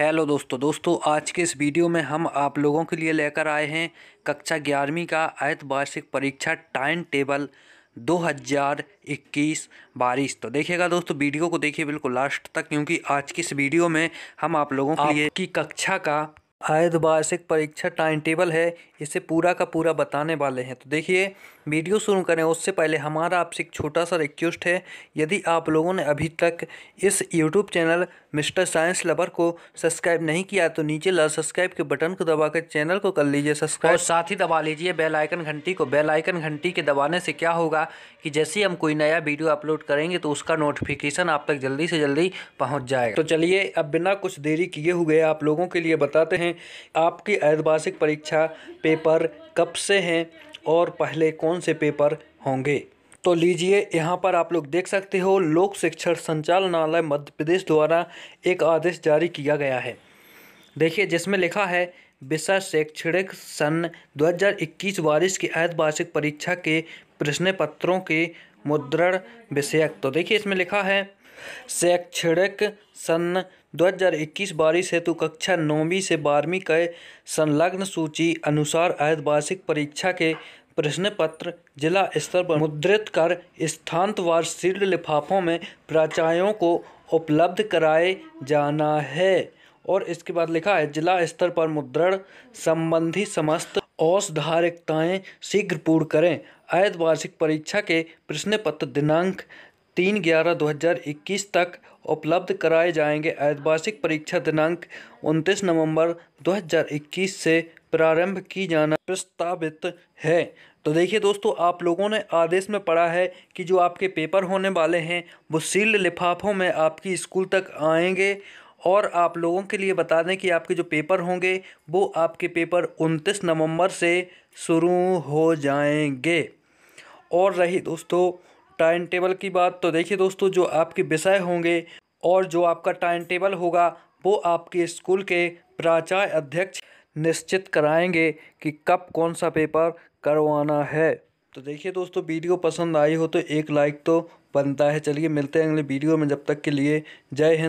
hello दोस्तों दोस्तों आज के इस वीडियो में हम आप लोगों के लिए लेकर आए हैं कक्षा ग्यारहवीं का आयत वार्षिक परीक्षा टाइम टेबल 2021 बारिश तो देखिएगा दोस्तों वीडियो को देखिए बिल्कुल लास्ट तक क्योंकि आज की इस वीडियो में हम आप लोगों के लिए की कक्षा का वार्षिक परीक्षा टाइम टेबल है इसे पूरा का पूरा बताने वाले हैं तो देखिए वीडियो शुरू करें उससे पहले हमारा आपसे एक छोटा सा रिक्वेस्ट है यदि आप लोगों ने अभी तक इस YouTube channel mister science lover को सब्सक्राइब नहीं किया तो नीचे लाल सब्सक्राइब के बटन को दबाकर चैनल को कर लीजिए सब्सक्राइब और साथ ही दबा लीजिए बेलाइकन घंटी को बेलाइकन घंटी के दबाने से क्या होगा कि जैसे हम कोई नया वीडियो अपलोड करेंगे तो उसका नोटिफिकेशन आप तक जल्दी से जल्दी पहुँच जाएगा तो चलिए अब बिना कुछ देरी किए हुए आप लोगों के लिए बताते हैं हैं आपकी अर्द्धवार्षिक परीक्षा पेपर कब से हैं और पहले कौन से पेपर होंगे तो लीजिए यहाँ पर आप लोग देख सकते हो लोक शिक्षण संचालनालय मध्य प्रदेश द्वारा एक आदेश जारी किया गया है देखिए जिसमें लिखा है विषय शैक्षणिक सन 2021 हज़ार इक्कीस बारिश की अर्धवार्षिक परीक्षा के प्रश्न पत्रों के मुद्रण विषयक तो देखिए इसमें लिखा है शैक्षणिक सन 2021 बारिश हेतु कक्षा नौवीं से बारहवीं के संलग्न सूची अनुसार आयत परीक्षा के प्रश्न पत्र जिला स्तर पर मुद्रित कर स्थान्तवार शीर्ण लिफाफों में प्राचायों को उपलब्ध कराए जाना है और इसके बाद लिखा है जिला स्तर पर मुद्रण संबंधी समस्त औशधारिकताएँ शीघ्र पूर्ण करें अयद वार्षिक परीक्षा के प्रश्न पत्र दिनांक तीन ग्यारह दो हज़ार इक्कीस तक उपलब्ध कराए जाएँगे अयद वार्षिक परीक्षा दिनांक उनतीस नवंबर दो हज़ार इक्कीस से प्रारंभ की जाना प्रस्तावित है तो देखिए दोस्तों आप लोगों ने आदेश में पढ़ा है कि जो आपके पेपर होने वाले हैं वो सील्ड लिफाफों में आपकी स्कूल तक आएंगे और आप लोगों के लिए बता दें कि आपके जो पेपर होंगे वो आपके पेपर 29 नवंबर से शुरू हो जाएंगे और रही दोस्तों टाइम टेबल की बात तो देखिए दोस्तों जो आपके विषय होंगे और जो आपका टाइम टेबल होगा वो आपके स्कूल के प्राचार्य अध्यक्ष निश्चित कराएंगे कि कब कौन सा पेपर करवाना है तो देखिए दोस्तों वीडियो पसंद आई हो तो एक लाइक तो बनता है चलिए मिलते हैं अगले वीडियो में जब तक के लिए जय हिंद